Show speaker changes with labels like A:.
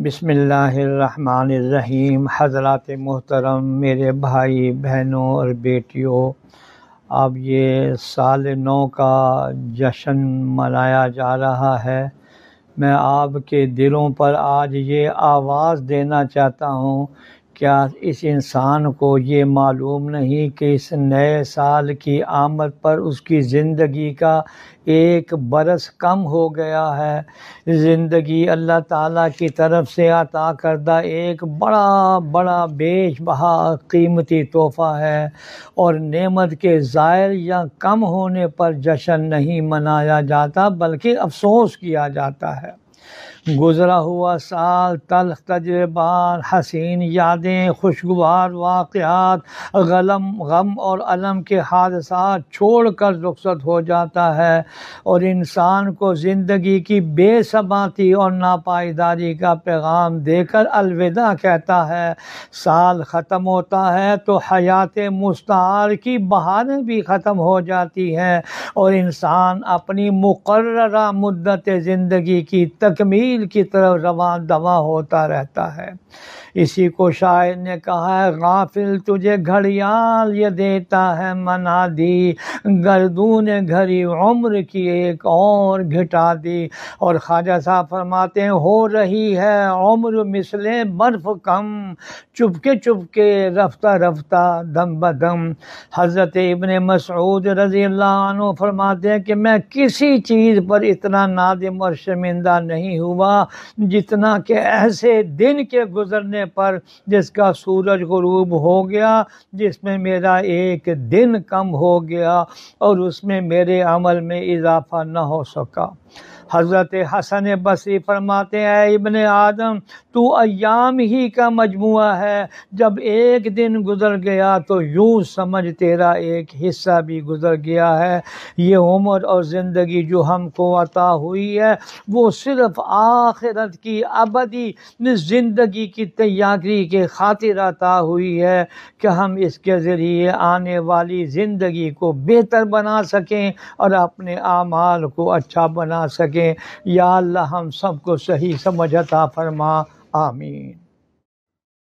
A: बसमीम हज़रत मोहतरम मेरे भाई बहनों और बेटियों अब ये साल नौ का जश्न मनाया जा रहा है मैं आपके दिलों पर आज ये आवाज़ देना चाहता हूँ क्या इस इंसान को ये मालूम नहीं कि इस नए साल की आमद पर उसकी ज़िंदगी का एक बरस कम हो गया है ज़िंदगी अल्लाह ताला की तरफ से अता करदा एक बड़ा बड़ा बेश बहा कीमती तोहफ़ा है और नेमत के ज़ायल या कम होने पर जश्न नहीं मनाया जाता बल्कि अफसोस किया जाता है गुज़रा हुआ साल तलख तजर्बार हसीन यादें खुशगवार वाक़ात गलम गम और अलम के हादसा छोड़ कर रुखसत हो जाता है और इंसान को ज़िंदगी की बेसबाती और नापायदारी का पैगाम देकर अलविदा कहता है साल ख़त्म होता है तो हयात मुस्तार की बहारें भी ख़त्म हो जाती हैं और इंसान अपनी मुकर मुद्दत ज़िंदगी की तकमील झील की तरफ रवान दवा होता रहता है इसी को शायर ने कहा है गाफिल तुझे घड़ियाल ये देता है मना दी गर्दू ने घरी उम्र की एक और घिटा दी और ख्वाजा साहब फरमाते हैं हो रही है उम्र मिसले बर्फ कम चुपके चुपके रफ्ता रफ्ता दम बदम हज़रत इबन मसूद रज़ी अल्लाह फरमाते हैं कि मैं किसी चीज़ पर इतना नादिम और शर्मिंदा नहीं हुआ हुआ जितना के ऐसे दिन के गुज़रने पर जिसका सूरज गरूब हो गया जिसमें मेरा एक दिन कम हो गया और उसमें मेरे अमल में इजाफा न हो सका हज़रत हसन बसी फरमाते हैं इबन आदम तू अयाम ही का मजमू है जब एक दिन गुज़र गया तो यूँ समझ तेरा एक हिस्सा भी गुज़र गया है ये उम्र और ज़िंदगी जो हमको अता हुई है वो सिर्फ आखिरत की अबदी ज़िंदगी की तैयारी के खातिर अता हुई है कि हम इसके ज़रिए आने वाली ज़िंदगी को बेहतर बना सकें और अपने आमाल को अच्छा बना सकें सकें या अल्लाह हम सबको सही समझता फरमा आमीन